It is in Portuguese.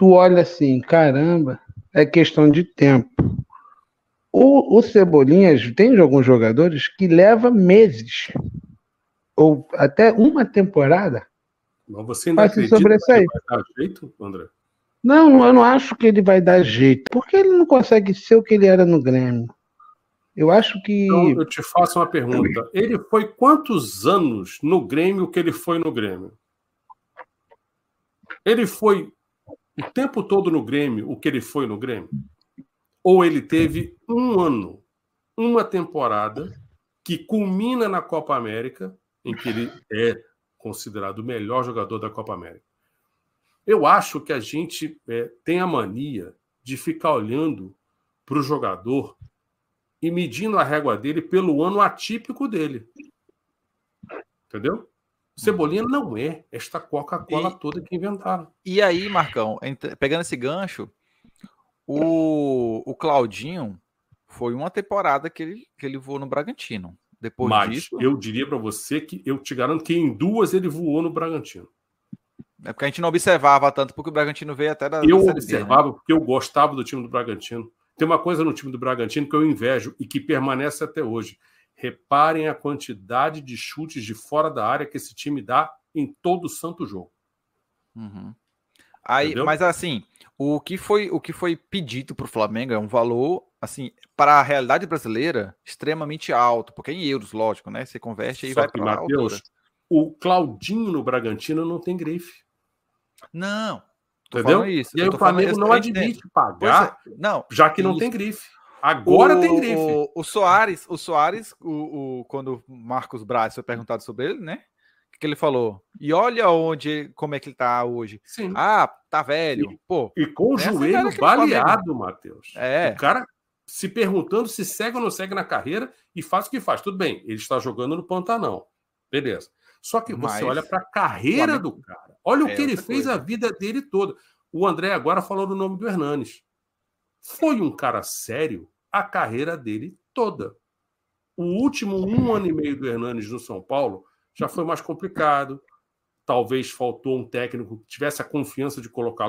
tu olha assim, caramba, é questão de tempo. O, o Cebolinhas tem alguns jogadores que leva meses ou até uma temporada. Mas você ainda acredita sobre que vai dar jeito, André? Não, eu não acho que ele vai dar jeito, porque ele não consegue ser o que ele era no Grêmio. Eu acho que. Então, eu te faço uma pergunta. Ele foi quantos anos no Grêmio que ele foi no Grêmio? Ele foi o tempo todo no Grêmio o que ele foi no Grêmio? Ou ele teve um ano, uma temporada, que culmina na Copa América, em que ele é considerado o melhor jogador da Copa América. Eu acho que a gente é, tem a mania de ficar olhando para o jogador e medindo a régua dele pelo ano atípico dele. Entendeu? Cebolinha não é esta Coca-Cola toda que inventaram. E aí, Marcão, pegando esse gancho, o, o Claudinho foi uma temporada que ele, que ele voou no Bragantino. Depois Mas disso, eu diria para você que eu te garanto que em duas ele voou no Bragantino. É porque a gente não observava tanto, porque o Bragantino veio até da. Eu da né? observava né? porque eu gostava do time do Bragantino. Tem uma coisa no time do Bragantino que eu invejo e que permanece até hoje. Reparem a quantidade de chutes de fora da área que esse time dá em todo o santo jogo. Uhum. Aí, Entendeu? mas assim, o que foi o que foi pedido para o Flamengo é um valor assim para a realidade brasileira extremamente alto, porque é em euros, lógico, né? Você converte e vai para Mateus, o Claudinho no Bragantino não tem grife. Não. Entendeu? Isso, e aí o Flamengo não admite pagar, é, não, já que não tem grife. Agora o, tem grife. O, o, Soares, o Soares, o, o, quando o Marcos Braz foi perguntado sobre ele, né? O que, que ele falou? E olha onde, como é que ele tá hoje. Sim. Ah, tá velho. E, Pô, e com o joelho baleado, Matheus. É. O cara se perguntando se segue ou não segue na carreira e faz o que faz. Tudo bem, ele está jogando no Pantanal. Beleza. Só que Mas... você olha para a carreira do cara. Olha é o que ele fez coisa. a vida dele toda. O André agora falou do nome do Hernanes. Foi um cara sério a carreira dele toda. O último um ano e meio do Hernanes no São Paulo já foi mais complicado. Talvez faltou um técnico que tivesse a confiança de colocá-lo